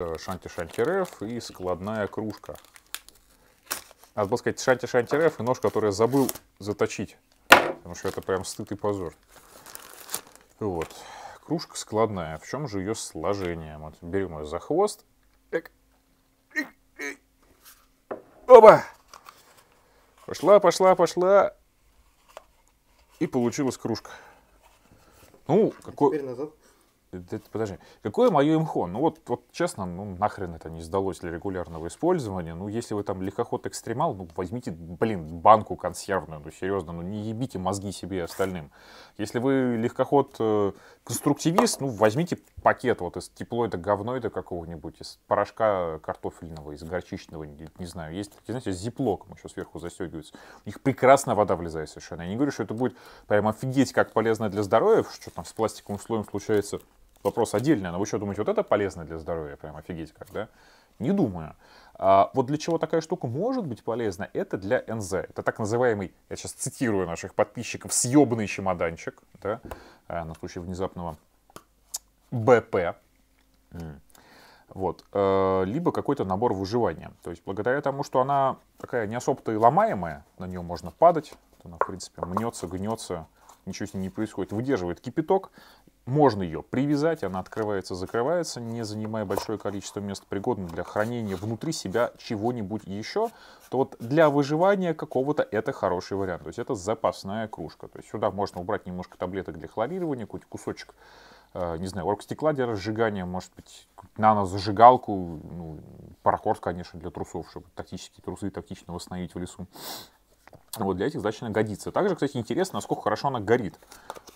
шанти-шанти-реф и складная кружка. А было сказать шанти-шанти-реф и нож, который я забыл заточить, потому что это прям стыд и позор. Вот. Кружка складная. В чем же ее сложение? Вот берем ее за хвост. Эк. Эк. Эк. Оба! Пошла, пошла, пошла. И получилась кружка. Ну, а какой... Теперь назад подожди, какое мое имхо? Ну вот, вот честно, ну нахрен это не сдалось для регулярного использования. Ну если вы там лихоход экстремал, ну возьмите, блин, банку консервную, ну серьезно, ну не ебите мозги себе и остальным. Если вы легкоход э, конструктивист, ну возьмите пакет вот из тепло это говно это какого-нибудь, из порошка картофельного, из горчичного, не, не знаю, есть, знаете, с зиплоком еще сверху застегивается. Их них прекрасно вода влезает совершенно. Я не говорю, что это будет прям офигеть как полезно для здоровья, что там с пластиковым слоем случается вопрос отдельный, но вы что думаете, вот это полезно для здоровья? Прям офигеть как, да? Не думаю. А вот для чего такая штука может быть полезна, это для НЗ. Это так называемый, я сейчас цитирую наших подписчиков, съебный чемоданчик, да, а, на случай внезапного БП. Вот. А, либо какой-то набор выживания. То есть благодаря тому, что она такая не особо-то и ломаемая, на нее можно падать, она, в принципе, мнется, гнется, ничего с ней не происходит, выдерживает кипяток можно ее привязать, она открывается, закрывается, не занимая большое количество места, пригодно для хранения внутри себя чего-нибудь еще. То вот для выживания какого-то это хороший вариант. То есть это запасная кружка. То есть сюда можно убрать немножко таблеток для хлорирования, какой-нибудь кусочек э, не знаю, оргстекла для разжигания, может быть, нано-зажигалку, ну, парахорд, конечно, для трусов, чтобы тактические трусы тактично восстановить в лесу. Вот для этих задач она годится. Также, кстати, интересно, насколько хорошо она горит.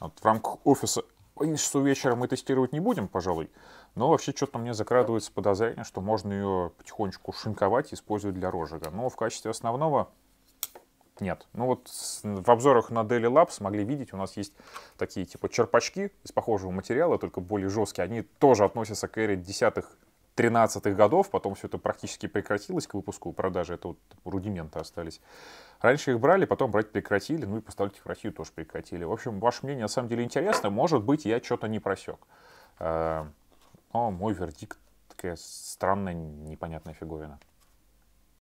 Вот в рамках офиса 11 часов мы тестировать не будем, пожалуй, но вообще что-то мне закрадывается подозрение, что можно ее потихонечку шинковать и использовать для розжига. Но в качестве основного нет. Ну вот в обзорах на Daily Labs могли видеть, у нас есть такие типа черпачки из похожего материала, только более жесткие. Они тоже относятся к эре десятых 13-х годов, потом все это практически прекратилось к выпуску продажи, это вот рудименты остались. Раньше их брали, потом брать прекратили, ну и поставки в Россию тоже прекратили. В общем, ваше мнение на самом деле интересно. Может быть, я что-то не просек. Э, но мой вердикт такая странная, непонятная фиговина.